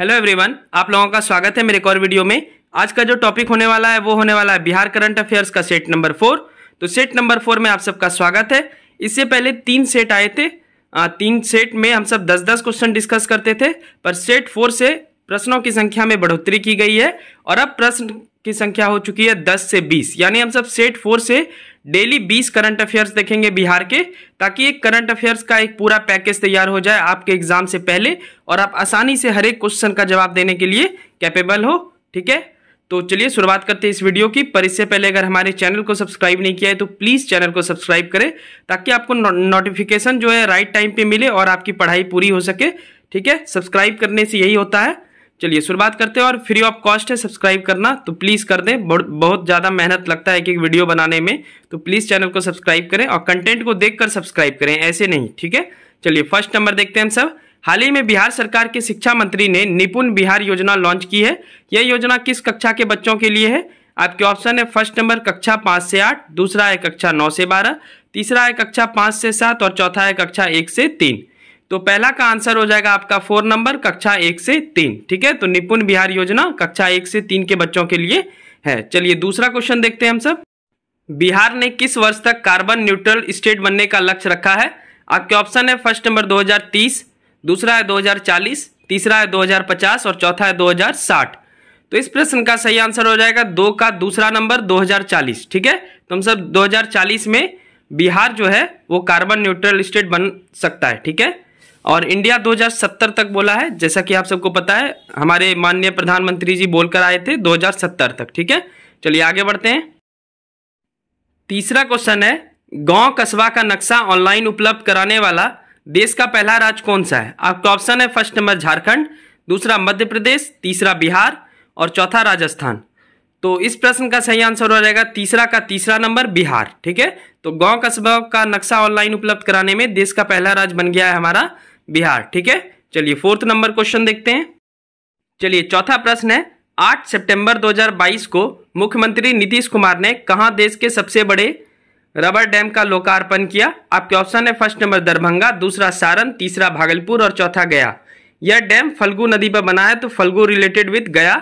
hello everyone आप लोगों का स्वागत है मेरे एक और वीडियो में आज का जो टॉपिक होने वाला है वो होने वाला है बिहार करंट अफेयर्स का सेट नंबर फोर तो सेट नंबर फोर में आप सबका स्वागत है इससे पहले तीन सेट आए थे आ, तीन सेट में हम सब दस दस क्वेश्चन डिस्कस करते थे पर सेट फोर से प्रश्नों की संख्या में बढ़ोतरी की गई है और अब प्रश्न की संख्या हो चुकी है दस से बीस यानी हम सब सेट फोर से डेली 20 करंट अफेयर्स देखेंगे बिहार के ताकि एक करंट अफेयर्स का एक पूरा पैकेज तैयार हो जाए आपके एग्जाम से पहले और आप आसानी से हर एक क्वेश्चन का जवाब देने के लिए कैपेबल हो ठीक है तो चलिए शुरुआत करते हैं इस वीडियो की पर इससे पहले अगर हमारे चैनल को सब्सक्राइब नहीं किया है तो प्लीज़ चैनल को सब्सक्राइब करें ताकि आपको नोटिफिकेशन जो है राइट टाइम पे मिले और आपकी पढ़ाई पूरी हो सके ठीक है सब्सक्राइब करने से यही होता है चलिए शुरुआत करते हैं और फ्री ऑफ कॉस्ट है सब्सक्राइब करना तो प्लीज़ कर दें बहुत ज़्यादा मेहनत लगता है कि वीडियो बनाने में तो प्लीज़ चैनल को सब्सक्राइब करें और कंटेंट को देखकर सब्सक्राइब करें ऐसे नहीं ठीक है चलिए फर्स्ट नंबर देखते हैं हम सब हाल ही में बिहार सरकार के शिक्षा मंत्री ने निपुण बिहार योजना लॉन्च की है यह योजना किस कक्षा के बच्चों के लिए है आपके ऑप्शन है फर्स्ट नंबर कक्षा पाँच से आठ दूसरा है कक्षा नौ से बारह तीसरा है कक्षा पाँच से सात और चौथा है कक्षा एक से तीन तो पहला का आंसर हो जाएगा आपका फोर नंबर कक्षा एक से तीन ठीक है तो निपुण बिहार योजना कक्षा एक से तीन के बच्चों के लिए है चलिए दूसरा क्वेश्चन देखते हैं हम सब बिहार ने किस वर्ष तक कार्बन न्यूट्रल स्टेट बनने का लक्ष्य रखा है आपके ऑप्शन है फर्स्ट नंबर 2030 दूसरा है 2040 तीसरा है 2050 और चौथा है 2060 तो इस प्रश्न का सही आंसर हो जाएगा दो का दूसरा नंबर 2040 ठीक है तो हम सब 2040 में बिहार जो है वो कार्बन न्यूट्रल स्टेट बन सकता है ठीक है और इंडिया 2070 तक बोला है जैसा कि आप सबको पता है हमारे माननीय प्रधानमंत्री जी बोलकर आए थे 2070 तक ठीक है चलिए आगे बढ़ते हैं तीसरा क्वेश्चन है गांव कस्बा का नक्शा ऑनलाइन उपलब्ध कराने वाला देश का पहला राज्य कौन सा है आपका ऑप्शन है फर्स्ट नंबर झारखंड दूसरा मध्य प्रदेश तीसरा बिहार और चौथा राजस्थान तो इस प्रश्न का सही आंसर हो जाएगा तीसरा का तीसरा नंबर बिहार ठीक है तो गांव कस्बा का नक्शा ऑनलाइन उपलब्ध कराने में देश का पहला राज्य बन गया है हमारा बिहार ठीक है चलिए फोर्थ नंबर क्वेश्चन देखते हैं चलिए चौथा प्रश्न है 8 सितंबर 2022 को मुख्यमंत्री नीतीश कुमार ने कहा देश के सबसे बड़े रबर डैम का लोकार्पण किया आपके ऑप्शन है फर्स्ट नंबर दरभंगा दूसरा सारण तीसरा भागलपुर और चौथा गया यह डैम फल्गु नदी पर बना है तो फल्गु रिलेटेड विथ गया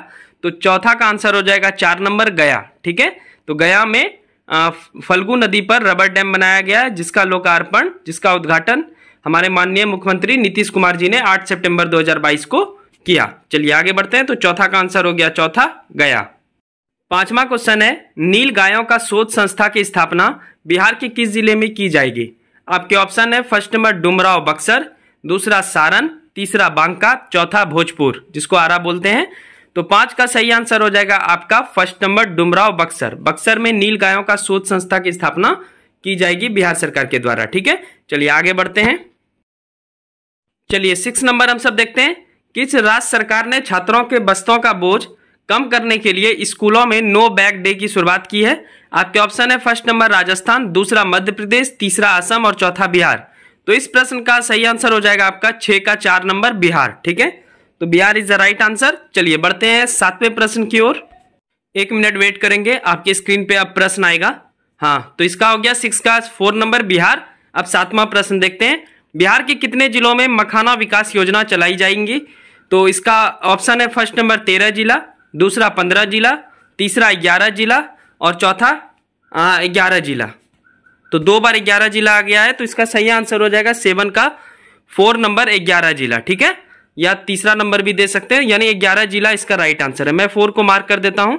तो चौथा का आंसर हो जाएगा चार नंबर गया ठीक है तो गया में फल्गु नदी पर रबर डैम बनाया गया है जिसका लोकार्पण जिसका उद्घाटन हमारे माननीय मुख्यमंत्री नीतीश कुमार जी ने 8 सितंबर 2022 को किया चलिए आगे बढ़ते हैं तो चौथा का आंसर हो गया चौथा गया पांचवा क्वेश्चन है नील गायों का शोध संस्था की स्थापना बिहार के किस जिले में की जाएगी आपके ऑप्शन है फर्स्ट नंबर डुमराव बक्सर दूसरा सारण तीसरा बांका चौथा भोजपुर जिसको आरा बोलते हैं तो पांच का सही आंसर हो जाएगा आपका फर्स्ट नंबर डुमराव बक्सर बक्सर में नील गायों का शोध संस्था की स्थापना की जाएगी बिहार सरकार के द्वारा ठीक है चलिए आगे बढ़ते हैं चलिए सिक्स नंबर हम सब देखते हैं किस राज्य सरकार ने छात्रों के बस्तों का बोझ कम करने के लिए स्कूलों में नो बैग डे की शुरुआत की है आपके ऑप्शन है फर्स्ट नंबर राजस्थान दूसरा मध्य प्रदेश तीसरा असम और चौथा बिहार तो इस प्रश्न का सही आंसर हो जाएगा आपका छः का चार नंबर बिहार ठीक है तो Bihar is the right answer चलिए बढ़ते हैं सातवें प्रश्न की ओर एक मिनट वेट करेंगे आपकी स्क्रीन पे अब प्रश्न आएगा हाँ तो इसका हो गया सिक्स का फोर नंबर बिहार अब सातवां प्रश्न देखते हैं बिहार के कितने जिलों में मखाना विकास योजना चलाई जाएंगी तो इसका ऑप्शन है फर्स्ट नंबर तेरह जिला दूसरा पंद्रह जिला तीसरा ग्यारह जिला और चौथा ग्यारह जिला तो दो बार ग्यारह जिला आ गया है तो इसका सही आंसर हो जाएगा सेवन का फोर नंबर ग्यारह जिला ठीक है या तीसरा नंबर भी दे सकते हैं यानी ग्यारह जिला इसका राइट आंसर है मैं फोर को मार्क कर देता हूं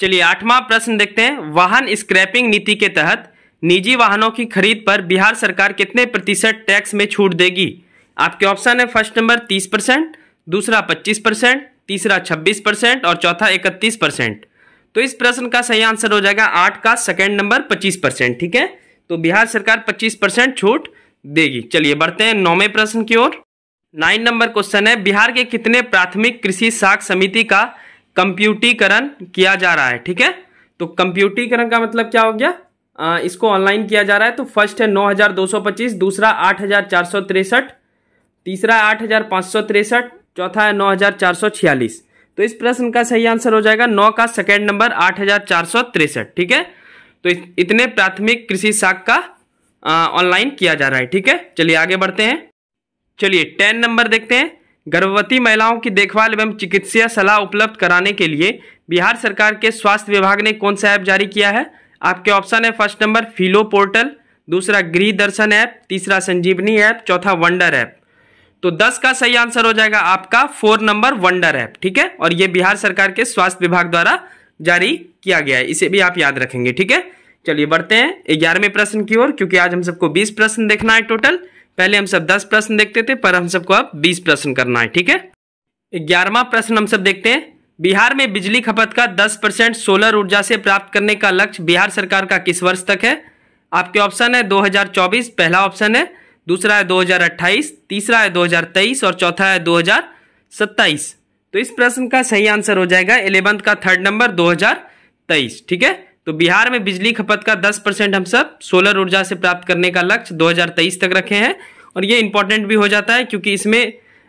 चलिए आठवां प्रश्न देखते हैं वाहन स्क्रैपिंग नीति के तहत निजी वाहनों की खरीद पर बिहार सरकार कितने प्रतिशत टैक्स में छूट देगी आपके ऑप्शन है फर्स्ट नंबर तीस परसेंट दूसरा पच्चीस परसेंट तीसरा छब्बीस परसेंट और चौथा इकतीस परसेंट तो इस प्रश्न का सही आंसर हो जाएगा आठ का सेकेंड नंबर पच्चीस परसेंट ठीक है तो बिहार सरकार पच्चीस परसेंट छूट देगी चलिए बढ़ते हैं नौवे प्रश्न की ओर नाइन नंबर क्वेश्चन है बिहार के कितने प्राथमिक कृषि साख समिति का कंप्यूटीकरण किया जा रहा है ठीक है तो कंप्यूटीकरण का मतलब क्या हो गया इसको ऑनलाइन किया जा रहा है तो फर्स्ट है नौ हजार दो सौ पच्चीस दूसरा आठ हजार चार सौ तिरसठ तीसरा आठ हजार सौ तिरसठ चौथा है नौ हजार चार सौ छियालीस तो इस प्रश्न का सही आंसर हो जाएगा नौ का सेकेंड नंबर आठ हजार चार सौ तिरसठ ठीक है तो इतने प्राथमिक कृषि शाख का ऑनलाइन किया जा रहा है ठीक है चलिए आगे बढ़ते हैं चलिए टेन नंबर देखते हैं गर्भवती महिलाओं की देखभाल एवं चिकित्सीय सलाह उपलब्ध कराने के लिए बिहार सरकार के स्वास्थ्य विभाग ने कौन सा ऐप जारी किया है आपके ऑप्शन है फर्स्ट नंबर फिलो पोर्टल दूसरा गृह दर्शन ऐप तीसरा संजीवनी ऐप चौथा वंडर ऐप तो 10 का सही आंसर हो जाएगा आपका फोर नंबर वंडर ऐप ठीक है और ये बिहार सरकार के स्वास्थ्य विभाग द्वारा जारी किया गया है इसे भी आप याद रखेंगे ठीक है चलिए बढ़ते हैं ग्यारहवें प्रश्न की ओर क्योंकि आज हम सबको बीस प्रश्न देखना है टोटल पहले हम सब दस प्रश्न देखते थे पर हम सबको अब बीस प्रश्न करना है ठीक है ग्यारहवा प्रश्न हम सब देखते हैं बिहार में बिजली खपत का 10 परसेंट सोलर ऊर्जा से प्राप्त करने का लक्ष्य बिहार सरकार का किस वर्ष तक है आपके ऑप्शन है 2024 पहला ऑप्शन है दूसरा है 2028 तीसरा है 2023 और चौथा है 2027 तो इस प्रश्न का सही आंसर हो जाएगा इलेवंथ का थर्ड नंबर 2023 ठीक है तो बिहार में बिजली खपत का दस परसेंट हम सब सोलर ऊर्जा से प्राप्त करने का लक्ष्य दो तक रखे हैं और ये इंपॉर्टेंट भी हो जाता है क्योंकि इसमें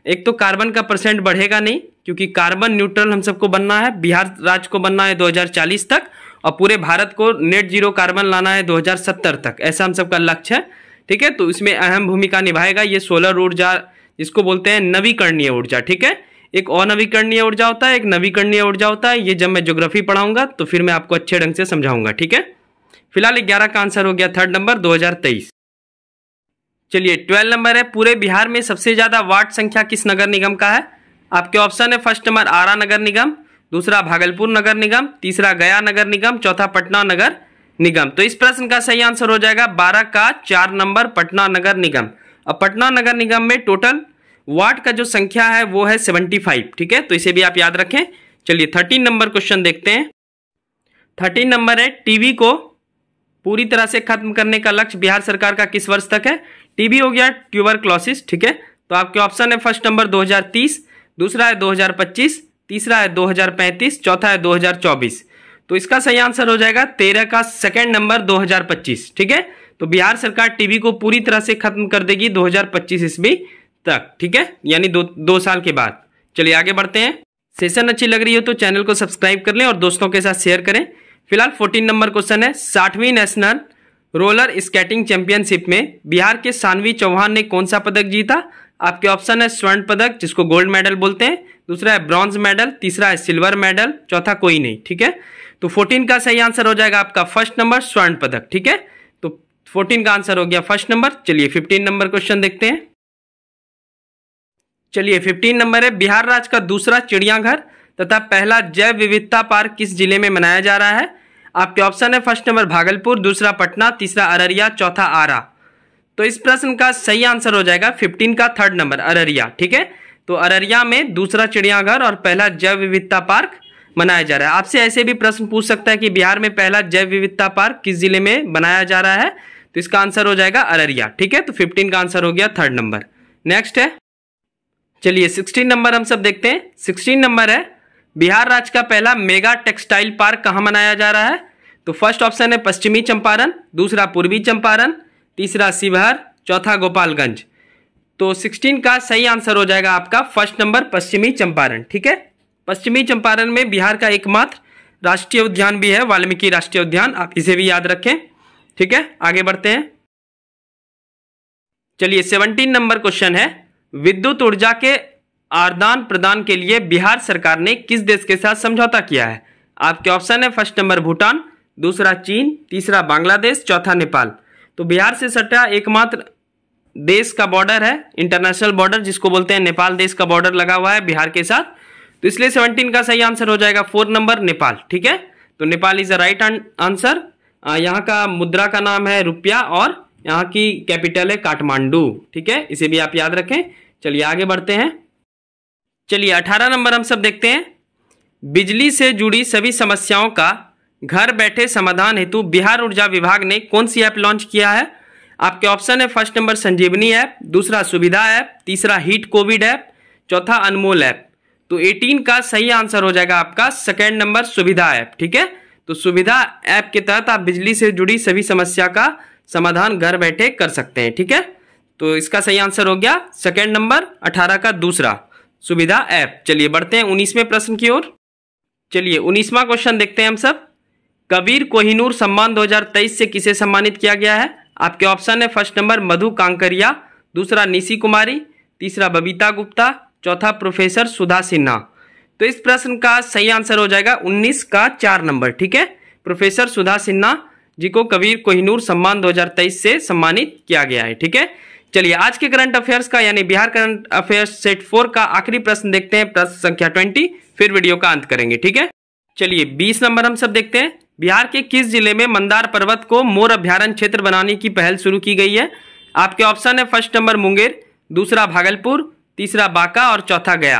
एक तो कार्बन का परसेंट बढ़ेगा नहीं क्योंकि कार्बन न्यूट्रल हम सबको बनना है बिहार राज्य को बनना है 2040 तक और पूरे भारत को नेट जीरो कार्बन लाना है 2070 तक ऐसा हम सबका लक्ष्य है ठीक है तो इसमें अहम भूमिका निभाएगा ये सोलर ऊर्जा इसको बोलते हैं नवीकरणीय ऊर्जा ठीक है एक अनवीकरणीय ऊर्जा होता है एक नवीकरणीय ऊर्जा होता है ये जब मैं ज्योग्राफी पढ़ाऊंगा तो फिर मैं आपको अच्छे ढंग से समझाऊंगा ठीक है फिलहाल ग्यारह का आंसर हो गया थर्ड नंबर दो चलिए ट्वेल्व नंबर है पूरे बिहार में सबसे ज्यादा वार्ड संख्या किस नगर निगम का है आपके ऑप्शन है फर्स्ट नंबर आरा नगर निगम दूसरा भागलपुर नगर निगम तीसरा गया नगर निगम चौथा पटना नगर निगम तो इस प्रश्न का सही आंसर हो जाएगा बारह का चार नंबर पटना नगर निगम अब पटना नगर निगम में टोटल वार्ड का जो संख्या है वो है सेवेंटी फाइव ठीक है तो इसे भी आप याद रखें चलिए थर्टीन नंबर क्वेश्चन देखते हैं थर्टीन नंबर है टीवी को पूरी तरह से खत्म करने का लक्ष्य बिहार सरकार का किस वर्ष तक है टीबी हो गया क्लॉसिस ठीक है तो आपके ऑप्शन है फर्स्ट नंबर 2030 दूसरा है 2025 तीसरा है 2035 चौथा है 2024 तो इसका सही आंसर हो जाएगा तेरह का सेकेंड नंबर 2025 ठीक है तो बिहार सरकार टीबी को पूरी तरह से खत्म कर देगी 2025 ईस्वी तक ठीक है यानी दो, दो साल के बाद चलिए आगे बढ़ते हैं सेशन अच्छी लग रही हो तो चैनल को सब्सक्राइब कर लें और दोस्तों के साथ शेयर करें फिलहाल फोर्टीन नंबर क्वेश्चन है साठवीं नेशनल रोलर स्केटिंग चैंपियनशिप में बिहार के सानवी चौहान ने कौन सा पदक जीता आपके ऑप्शन है स्वर्ण पदक जिसको गोल्ड मेडल बोलते हैं दूसरा है ब्रॉन्ज मेडल तीसरा है सिल्वर मेडल चौथा कोई नहीं ठीक है तो फोर्टीन का सही आंसर हो जाएगा आपका फर्स्ट नंबर स्वर्ण पदक ठीक है तो फोर्टीन का आंसर हो गया फर्स्ट नंबर चलिए फिफ्टीन नंबर क्वेश्चन देखते हैं चलिए फिफ्टीन नंबर है बिहार राज्य का दूसरा चिड़ियाघर तथा पहला जैव विविधता पार्क किस जिले में मनाया जा रहा है आपके ऑप्शन है फर्स्ट नंबर भागलपुर दूसरा पटना तीसरा अररिया चौथा आरा तो इस प्रश्न का सही आंसर हो जाएगा फिफ्टीन का थर्ड नंबर अररिया ठीक है तो अररिया में दूसरा चिड़ियाघर और पहला जैव विविधता पार्क बनाया जा रहा है आपसे ऐसे भी प्रश्न पूछ सकता है कि बिहार में पहला जैव विविधता पार्क किस जिले में बनाया जा रहा है तो इसका आंसर हो जाएगा अररिया ठीक है तो फिफ्टीन का आंसर हो गया थर्ड नंबर नेक्स्ट है चलिए सिक्सटीन नंबर हम सब देखते हैं सिक्सटीन नंबर है बिहार राज्य का पहला मेगा टेक्सटाइल पार्क कहाँ मनाया जा रहा है तो फर्स्ट ऑप्शन है पश्चिमी चंपारण दूसरा पूर्वी चंपारण तीसरा शिवहर चौथा गोपालगंज तो सिक्सटीन का सही आंसर हो जाएगा आपका फर्स्ट नंबर पश्चिमी चंपारण ठीक है पश्चिमी चंपारण में बिहार का एकमात्र राष्ट्रीय उद्यान भी है वाल्मीकि राष्ट्रीय उद्यान आप इसे भी याद रखें ठीक है आगे बढ़ते हैं चलिए सेवनटीन नंबर क्वेश्चन है विद्युत ऊर्जा के आदान प्रदान के लिए बिहार सरकार ने किस देश के साथ समझौता किया है आपके ऑप्शन है फर्स्ट नंबर भूटान दूसरा चीन तीसरा बांग्लादेश चौथा नेपाल तो बिहार से सटा एकमात्र देश का बॉर्डर है इंटरनेशनल बॉर्डर जिसको बोलते हैं नेपाल देश का बॉर्डर लगा हुआ है बिहार के साथ तो इसलिए सेवनटीन का सही आंसर हो जाएगा फोर नंबर नेपाल ठीक है तो Nepal is a right answer यहाँ का मुद्रा का नाम है रुपया और यहाँ की कैपिटल है काठमांडू ठीक है इसे भी आप याद रखें चलिए आगे बढ़ते हैं चलिए अठारह नंबर हम सब देखते हैं बिजली से जुड़ी सभी समस्याओं का घर बैठे समाधान हेतु बिहार ऊर्जा विभाग ने कौन सी ऐप लॉन्च किया है आपके ऑप्शन है फर्स्ट नंबर संजीवनी ऐप दूसरा सुविधा ऐप तीसरा हीट कोविड ऐप चौथा अनमोल ऐप तो 18 का सही आंसर हो जाएगा आपका सेकेंड नंबर सुविधा ऐप ठीक है तो सुविधा ऐप के तहत आप बिजली से जुड़ी सभी समस्या का समाधान घर बैठे कर सकते हैं ठीक है तो इसका सही आंसर हो गया सेकेंड नंबर अठारह का दूसरा सुविधा ऐप चलिए बढ़ते हैं उन्नीसवें प्रश्न की ओर चलिए उन्नीसवा क्वेश्चन देखते हैं हम सब कबीर कोहिनूर सम्मान 2023 से किसे सम्मानित किया गया है आपके ऑप्शन है फर्स्ट नंबर मधु कांकरिया दूसरा निशी कुमारी तीसरा बबीता गुप्ता चौथा प्रोफेसर सुधा सिन्हा तो इस प्रश्न का सही आंसर हो जाएगा उन्नीस का चार नंबर ठीक है प्रोफेसर सुधा सिन्हा जी को कबीर कोहिनूर सम्मान 2023 से सम्मानित किया गया है ठीक है चलिए आज के करंट अफेयर्स का यानी Bihar current affairs set four का आखिरी प्रश्न देखते हैं प्रश्न संख्या ट्वेंटी फिर वीडियो का अंत करेंगे ठीक है चलिए बीस नंबर हम सब देखते हैं बिहार के किस जिले में मंदार पर्वत को मोर अभ्यारण क्षेत्र बनाने की पहल शुरू की गई है आपके ऑप्शन है फर्स्ट नंबर मुंगेर दूसरा भागलपुर तीसरा बांका और चौथा गया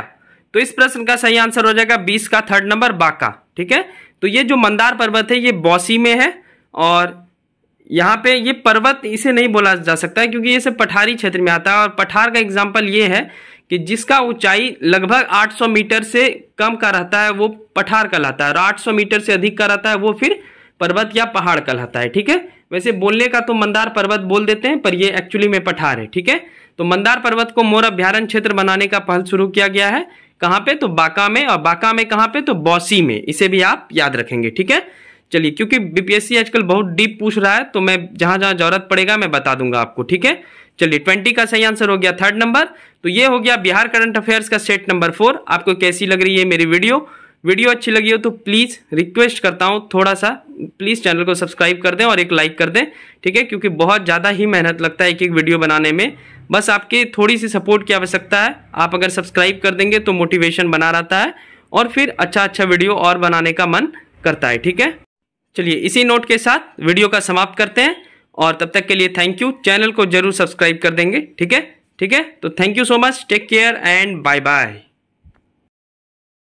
तो इस प्रश्न का सही आंसर हो जाएगा बीस का थर्ड नंबर बांका ठीक है तो ये जो मंदार पर्वत है ये बौसी में है और यहाँ पे ये पर्वत इसे नहीं बोला जा सकता है क्योंकि ये सब पठारी क्षेत्र में आता है और पठार का एग्जाम्पल ये है कि जिसका ऊंचाई लगभग 800 मीटर से कम का रहता है वो पठार कहलाता है और 800 मीटर से अधिक का रहता है वो फिर पर्वत या पहाड़ कहलाता है ठीक है वैसे बोलने का तो मंदार पर्वत बोल देते हैं पर ये एक्चुअली में पठार है ठीक है तो मंदार पर्वत को मोर अभ्यारण क्षेत्र बनाने का पहल शुरू किया गया है कहाँ पे तो बांका में और बांका में कहाँ पे तो बौसी में इसे भी आप याद रखेंगे ठीक है चलिए क्योंकि बीपीएससी आजकल बहुत डीप पूछ रहा है तो मैं जहां जहां जरूरत पड़ेगा मैं बता दूंगा आपको ठीक है चलिए ट्वेंटी का सही आंसर हो गया थर्ड नंबर तो ये हो गया बिहार करंट अफेयर्स का सेट नंबर फोर आपको कैसी लग रही है मेरी वीडियो वीडियो अच्छी लगी हो तो प्लीज़ रिक्वेस्ट करता हूँ थोड़ा सा प्लीज़ चैनल को सब्सक्राइब कर दें और एक लाइक कर दें ठीक है क्योंकि बहुत ज़्यादा ही मेहनत लगता है एक एक वीडियो बनाने में बस आपके थोड़ी सी सपोर्ट की आवश्यकता है आप अगर सब्सक्राइब कर देंगे तो मोटिवेशन बना रहता है और फिर अच्छा अच्छा वीडियो और बनाने का मन करता है ठीक है चलिए इसी नोट के साथ वीडियो का समाप्त करते हैं और तब तक के लिए थैंक यू चैनल को जरूर सब्सक्राइब कर देंगे ठीक है ठीक है तो thank you so much take care and bye bye